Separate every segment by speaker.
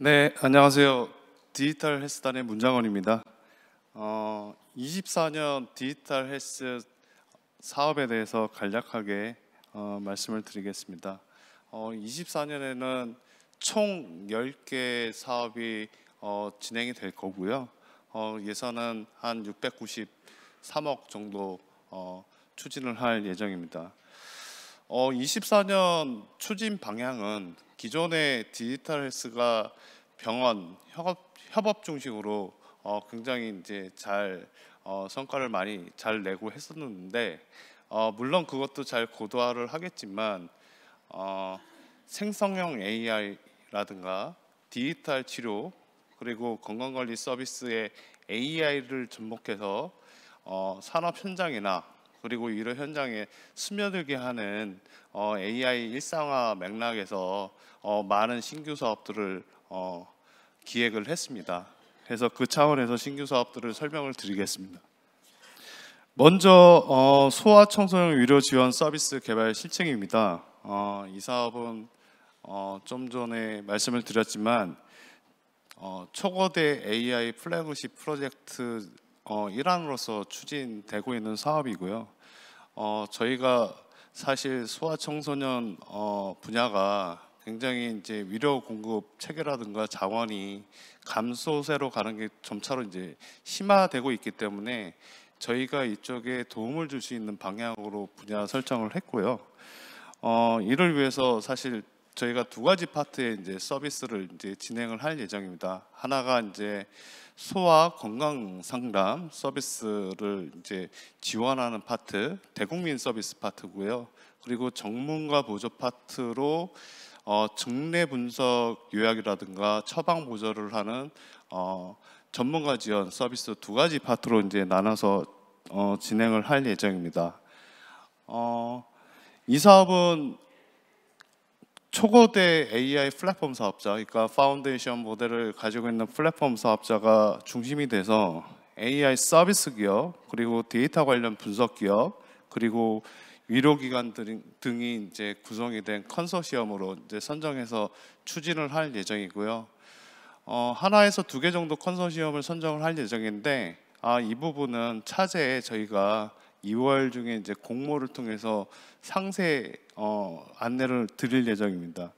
Speaker 1: 네, 안녕하세요. 디지털 헬스단의 문장원입니다. 어, 24년 디지털 헬스 사업에 대해서 간략하게 어, 말씀을 드리겠습니다. 어, 24년에는 총 10개 사업이 어, 진행이 될 거고요. 어, 예산은 한 693억 정도 어, 추진을 할 예정입니다. 어, 24년 추진 방향은 기존의 디지털 헬스가 병원 협업, 협업 중심으로 어, 굉장히 이제 잘 어, 성과를 많이 잘 내고 했었는데 어, 물론 그것도 잘 고도화를 하겠지만 어, 생성형 AI라든가 디지털 치료 그리고 건강관리 서비스에 AI를 접목해서 어, 산업 현장이나 그리고 이을 현장에 스며들게 하는 어, AI 일상화 맥락에서 어, 많은 신규 사업들을 어, 기획을 했습니다. 그래서 그 차원에서 신규 사업들을 설명을 드리겠습니다. 먼저 어, 소아 청소년 위로 지원 서비스 개발 실증입니다. 어, 이 사업은 어, 좀 전에 말씀을 드렸지만 초거대 AI 플래그십 프로젝트 어, 일환으로서 추진되고 있는 사업이고요. 어, 저희가 사실 소아청소년 어, 분야가 굉장히 이제 위료 공급 체계라든가 자원이 감소세로 가는 게 점차로 이제 심화되고 있기 때문에 저희가 이쪽에 도움을 줄 수 있는 방향으로 분야 설정을 했고요. 어, 이를 위해서 사실 저희가 두 가지 파트의 이제 서비스를 이제 진행을 할 예정입니다. 하나가 이제 소아 건강 상담 서비스를 이제 지원하는 파트 대국민 서비스 파트고요. 그리고 전문가 보조 파트로 어, 증례 분석 요약이라든가 처방 보조를 하는 어, 전문가 지원 서비스 두 가지 파트로 이제 나눠서 어, 진행을 할 예정입니다. 어, 이 사업은 초거대 AI 플랫폼 사업자, 그러니까 파운데이션 모델을 가지고 있는 플랫폼 사업자가 중심이 돼서 AI 서비스 기업, 그리고 데이터 관련 분석 기업, 그리고 위로기관 등이 이제 구성이 된 컨소시엄으로 이제 선정해서 추진을 할 예정이고요. 어, 하나에서 두 개 정도 컨소시엄을 선정을 할 예정인데 아, 이 부분은 차제에 저희가 2월 중에 이제 공모를 통해서 상세 어, 안내를 드릴 예정입니다.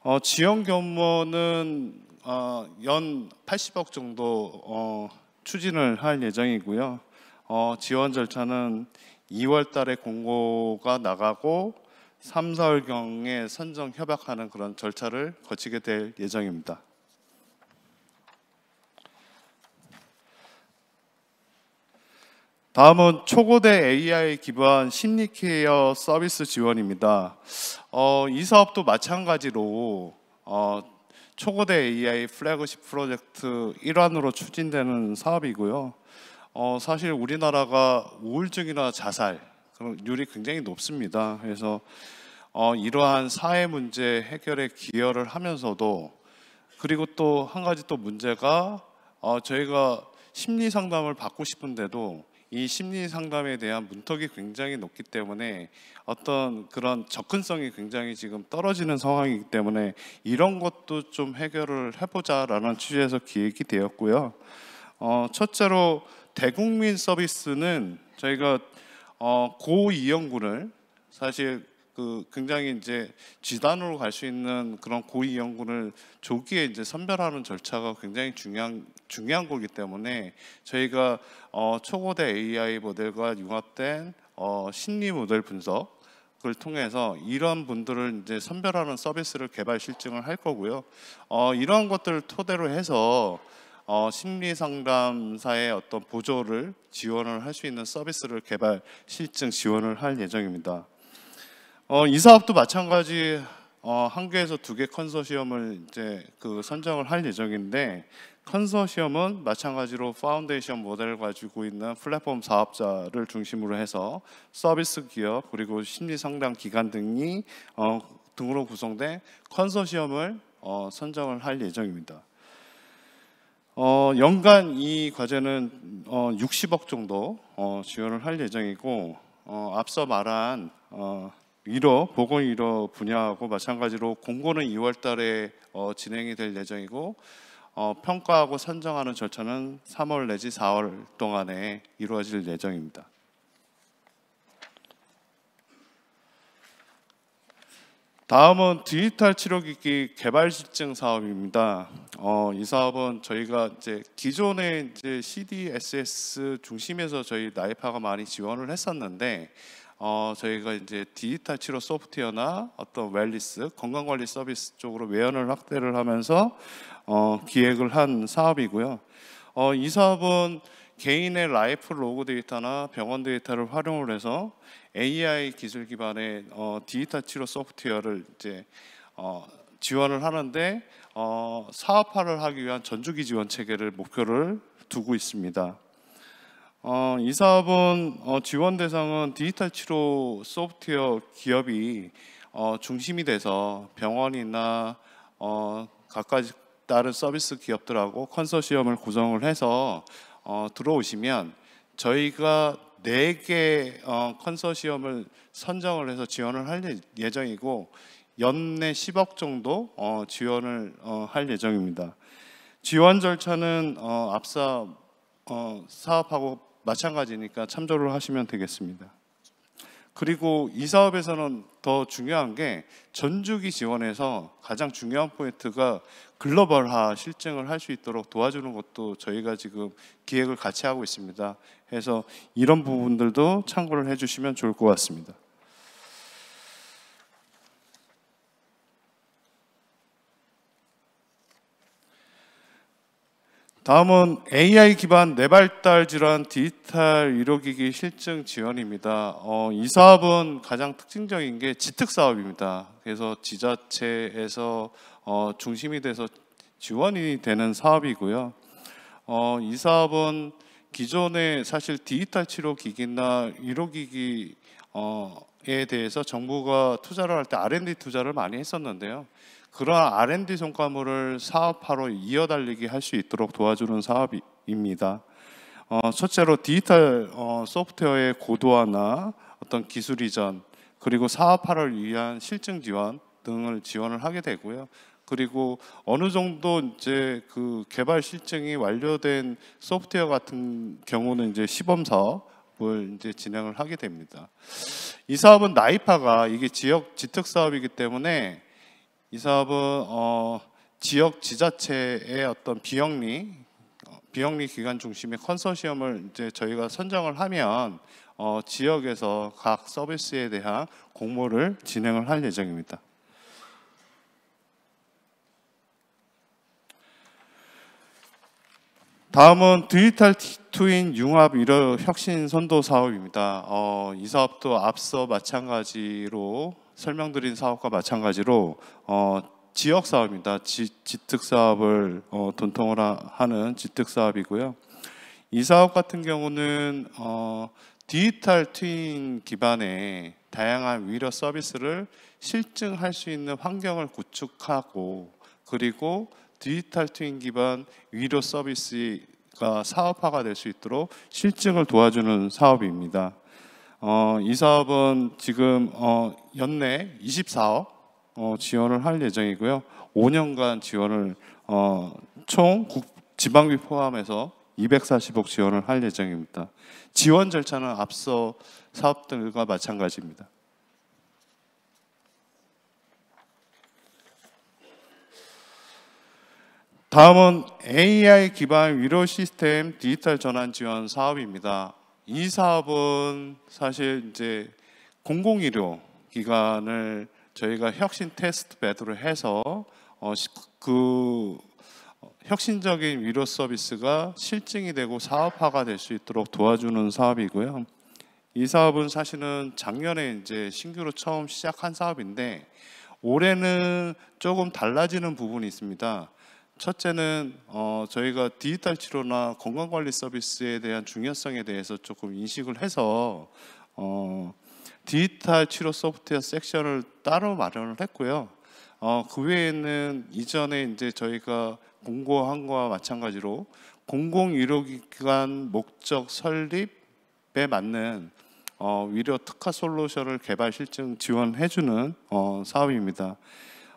Speaker 1: 어, 지원 견모는 어, 연 80억 정도 어, 추진을 할 예정이고요. 어, 지원 절차는 2월 달에 공고가 나가고 3, 4월경에 선정 협약하는 그런 절차를 거치게 될 예정입니다. 다음은 초고대 AI에 기반 심리케어 서비스 지원입니다. 어, 이 사업도 마찬가지로 어, 초고대 AI 플래그십 프로젝트 일환으로 추진되는 사업이고요. 어, 사실 우리나라가 우울증이나 자살 그런 율이 굉장히 높습니다. 그래서 어, 이러한 사회 문제 해결에 기여를 하면서도 그리고 또 한 가지 또 문제가 어, 저희가 심리 상담을 받고 싶은데도 이 심리 상담에 대한 문턱이 굉장히 높기 때문에 어떤 그런 접근성이 굉장히 지금 떨어지는 상황이기 때문에 이런 것도 좀 해결을 해보자라는 취지에서 기획이 되었고요. 어, 첫째로 대국민 서비스는 저희가 어, 고이연구를 사실 그 굉장히 이제 지단으로 갈 수 있는 그런 고위 연구를 조기에 이제 선별하는 절차가 굉장히 중요한 중요한 거기 때문에 저희가 어, 초고대 AI 모델과 융합된 어, 심리 모델 분석 을 통해서 이런 분들을 이제 선별하는 서비스를 개발 실증을 할 거고요. 어, 이런 것들을 토대로 해서 어, 심리 상담사의 어떤 보조를 지원을 할 수 있는 서비스를 개발 실증 지원을 할 예정입니다. 어, 이 사업도 마찬가지 어, 한 개에서 두 개 컨소시엄을 이제 그 선정을 할 예정인데 컨소시엄은 마찬가지로 파운데이션 모델을 가지고 있는 플랫폼 사업자를 중심으로 해서 서비스 기업 그리고 심리 상담 기관 등이 어, 등으로 구성된 컨소시엄을 어, 선정을 할 예정입니다. 어, 연간 이 과제는 어, 60억 정도 어, 지원을 할 예정이고 어, 앞서 말한 어, 위로 보건 위로 분야하고 마찬가지로 공고는 2월 달에 어, 진행이 될 예정이고 어, 평가하고 선정하는 절차는 3월 내지 4월 동안에 이루어질 예정입니다. 다음은 디지털 치료기기 개발 실증 사업입니다. 어, 이 사업은 저희가 이제 기존의 이제 CDSS 중심에서 저희 나이파가 많이 지원을 했었는데 어, 저희가 이제 디지털 치료 소프트웨어나 어떤 웰리스 건강관리 서비스 쪽으로 외연을 확대를 하면서 어, 기획을 한 사업이고요. 어, 이 사업은 개인의 라이프 로그 데이터나 병원 데이터를 활용을 해서 AI 기술 기반의 어, 디지털 치료 소프트웨어를 이제 어, 지원을 하는데 어, 사업화를 하기 위한 전주기 지원 체계를 목표를 두고 있습니다. 어, 이 사업은 어, 지원 대상은 디지털 치료 소프트웨어 기업이 어, 중심이 돼서 병원이나 어, 각가지 다른 서비스 기업들하고 컨소시엄을 구성을 해서 어, 들어오시면 저희가 네개 어, 컨소시엄을 선정을 해서 지원을 할 예, 예정이고 연내 10억 정도 어, 지원을 어, 할 예정입니다. 지원 절차는 어, 앞서 어, 사업하고 마찬가지니까 참조를 하시면 되겠습니다. 그리고 이 사업에서는 더 중요한 게 전주기 지원에서 가장 중요한 포인트가 글로벌화 실증을 할 수 있도록 도와주는 것도 저희가 지금 기획을 같이 하고 있습니다. 그서 이런 부분들도 참고를 해주시면 좋을 것 같습니다. 다음은 AI 기반 뇌발달 네 질환 디지털 의료기기 실증 지원입니다. 어, 이 사업은 가장 특징적인 게 지특 사업입니다. 그래서 지자체에서 어, 중심이 돼서 지원이 되는 사업이고요. 어, 이 사업은 기존에 사실 디지털 치료 기기나 의료기기 어, 에 대해서 정부가 투자를 할 때 R&D 투자를 많이 했었는데요. 그러 R&D 성과물을 사업화로 이어달리기 할 수 있도록 도와주는 사업입니다. 어, 첫째로 디지털 어, 소프트웨어의 고도화나 어떤 기술 이전 그리고 사업화를 위한 실증 지원 등을 지원을 하게 되고요. 그리고 어느 정도 이제 그 개발 실증이 완료된 소프트웨어 같은 경우는 이제 시범 사업 을 이제 진행을 하게 됩니다. 이 사업은 나이파가 이게 지역 지특 사업이기 때문에 이 사업은 어, 지역 지자체의 어떤 비영리 어, 비영리 기관 중심의 컨소시엄을 이제 저희가 선정을 하면 어, 지역에서 각 서비스에 대한 공모를 진행을 할 예정입니다. 다음은 디지털 트인 융합 유료 혁신 선도 사업입니다. 어, 이 사업도 앞서 마찬가지로 설명드린 사업과 마찬가지로 어, 지역 사업입니다. 지, 특 사업을 어, 돈통을 하, 는 지특 사업이고요. 이 사업 같은 경우는 어, 디지털 트윈 기반의 다양한 위료 서비스를 실증할 수 있는 환경을 구축하고 그리고 디지털 트윈 기반 위로 서비스가 사업화가 될 수 있도록 실증을 도와주는 사업입니다. 어, 이 사업은 지금 어, 연내 24억 어, 지원을 할 예정이고요. 5년간 지원을 어, 총 국, 지방비 포함해서 240억 지원을 할 예정입니다. 지원 절차는 앞서 사업들과 마찬가지입니다. 다음은 AI 기반 위로 시스템 디지털 전환 지원 사업입니다. 이 사업은 사실 이제 공공의료 기관을 저희가 혁신 테스트 배드를 해서 어, 그 어, 혁신적인 위로 서비스가 실증이 되고 사업화가 될 수 있도록 도와주는 사업이고요. 이 사업은 사실은 작년에 이제 신규로 처음 시작한 사업인데 올해는 조금 달라지는 부분이 있습니다. 첫째는 어, 저희가 디지털 치료나 건강관리 서비스에 대한 중요성에 대해서 조금 인식을 해서 어, 디지털 치료 소프트웨어 섹션을 따로 마련을 했고요. 어, 그 외에는 이전에 이제 저희가 공고한 거와 마찬가지로 공공의료기관 목적 설립에 맞는 어, 위료 특화 솔루션을 개발 실증 지원해주는 어, 사업입니다.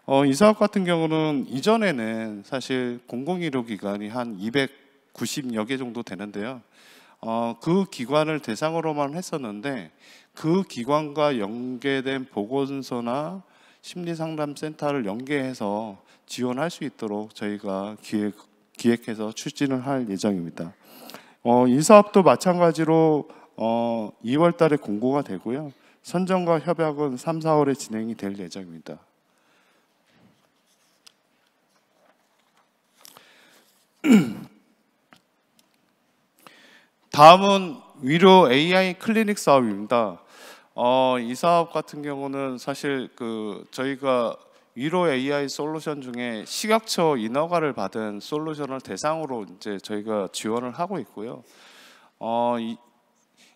Speaker 1: 어, 이 사업 같은 경우는 이전에는 사실 공공의료 기관이 한 290여 개 정도 되는데요. 어, 그 기관을 대상으로만 했었는데 그 기관과 연계된 보건소나 심리상담센터를 연계해서 지원할 수 있도록 저희가 기획, 기획해서 추진을 할 예정입니다. 어, 이 사업도 마찬가지로 어, 2월 달에 공고가 되고요. 선정과 협약은 3, 4월에 진행이 될 예정입니다. 다음은 위로 AI 클리닉 사업입니다. 어, 이 사업 같은 경우는 사실 그 저희가 위로 AI 솔루션 중에 식약처 인허가를 받은 솔루션을 대상으로 이제 저희가 지원을 하고 있고요. 어, 이,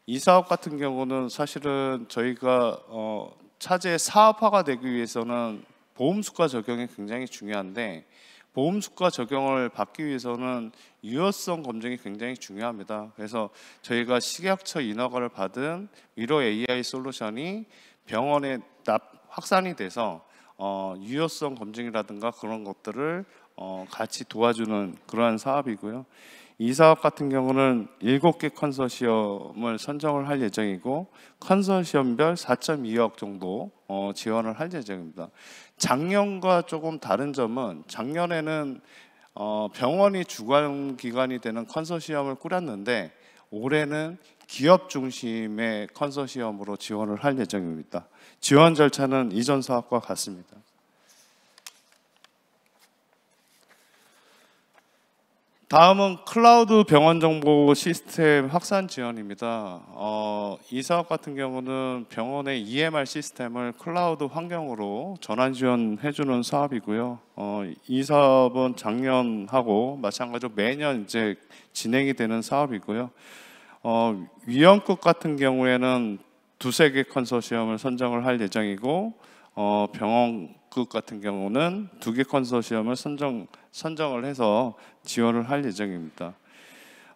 Speaker 1: 이 사업 같은 경우는 사실은 저희가 어, 차제 사업화가 되기 위해서는 보험수가 적용이 굉장히 중요한데 보험수가 적용을 받기 위해서는 유효성 검증이 굉장히 중요합니다. 그래서 저희가 식약처 인허가를 받은 위로 AI 솔루션이 병원에 납, 확산이 돼서 어, 유효성 검증이라든가 그런 것들을 어, 같이 도와주는 그러한 사업이고요. 이 사업 같은 경우는 7개 컨소시엄을 선정을 할 예정이고 컨소시엄별 4.2억 정도 어, 지원을 할 예정입니다. 작년과 조금 다른 점은 작년에는 어, 병원이 주관 기관이 되는 컨소시엄을 꾸렸는데 올해는 기업 중심의 컨소시엄으로 지원을 할 예정입니다. 지원 절차는 이전 사업과 같습니다. 다음은 클라우드 병원 정보 시스템 확산 지원입니다. 어, 이 사업 같은 경우는 병원의 EMR 시스템을 클라우드 환경으로 전환 지원해주는 사업이고요. 어, 이 사업은 작년하고 마찬가지로 매년 이제 진행이 되는 사업이고요. 어, 위험급 같은 경우에는 두세 개 컨소시엄을 선정을 할 예정이고 어, 병원 북극 같은 경우는 두 개 컨소시엄을 선정 선정을 해서 지원을 할 예정입니다.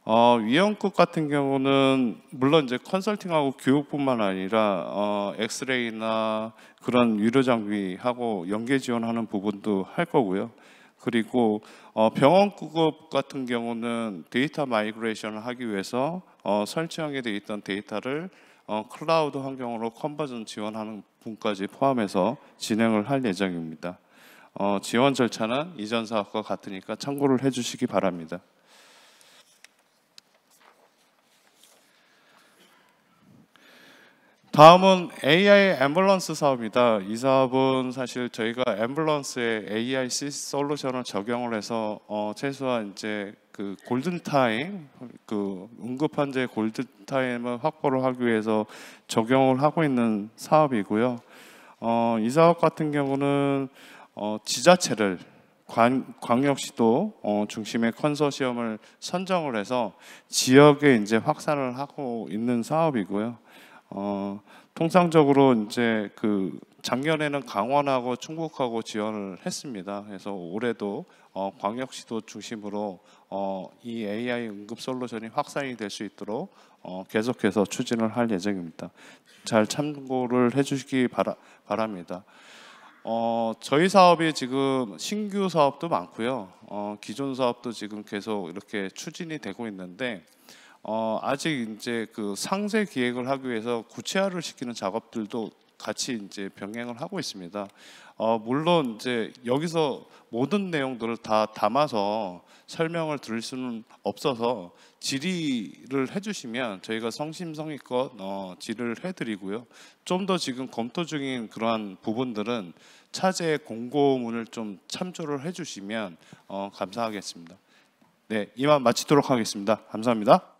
Speaker 1: 어, 위험급 같은 경우는 물론 이제 컨설팅하고 교육뿐만 아니라 어, 엑스레이나 그런 위료 장비하고 연계 지원하는 부분도 할 거고요. 그리고 어, 병원급 같은 경우는 데이터 마이그레이션을 하기 위해서 어, 설치형에 돼 있던 데이터를 어, 클라우드 환경으로 컨버전 지원하는 분까지 포함해서 진행을 할 예정입니다. 어, 지원 절차는 이전 사업과 같으니까 참고를 해주시기 바랍니다. 다음은 AI 앰뷸런스 사업입니다. 이 사업은 사실 저희가 앰뷸런스에 AI 솔루션을 적용을 해서 어, 최소한 이제 그 골든타임, 그 응급환자의 골든타임을 확보를 하기 위해서 적용을 하고 있는 사업이고요. 어, 이 사업 같은 경우는 어, 지자체를 관, 광역시도 어, 중심의 컨소시엄을 선정을 해서 지역에 이제 확산을 하고 있는 사업이고요. 어, 통상적으로 이제 그 작년에는 강원하고 충북하고 지원을 했습니다. 그래서 올해도 어, 광역시도 중심으로 어, 이 AI 응급 솔루션이 확산이 될 수 있도록 어, 계속해서 추진을 할 예정입니다. 잘 참고를 해주시기 바라, 바랍니다. 어, 저희 사업이 지금 신규 사업도 많고요. 어, 기존 사업도 지금 계속 이렇게 추진이 되고 있는데 어, 아직 이제 그 상세 기획을 하기 위해서 구체화를 시키는 작업들도 같이 이제 병행을 하고 있습니다. 어, 물론 이제 여기서 모든 내용들을 다 담아서 설명을 드릴 수는 없어서 질의를 해주시면 저희가 성심성의껏 어, 질의를 해드리고요. 좀 더 지금 검토 중인 그러한 부분들은 차제 공고문을 좀 참조를 해주시면 어, 감사하겠습니다. 네, 이만 마치도록 하겠습니다. 감사합니다.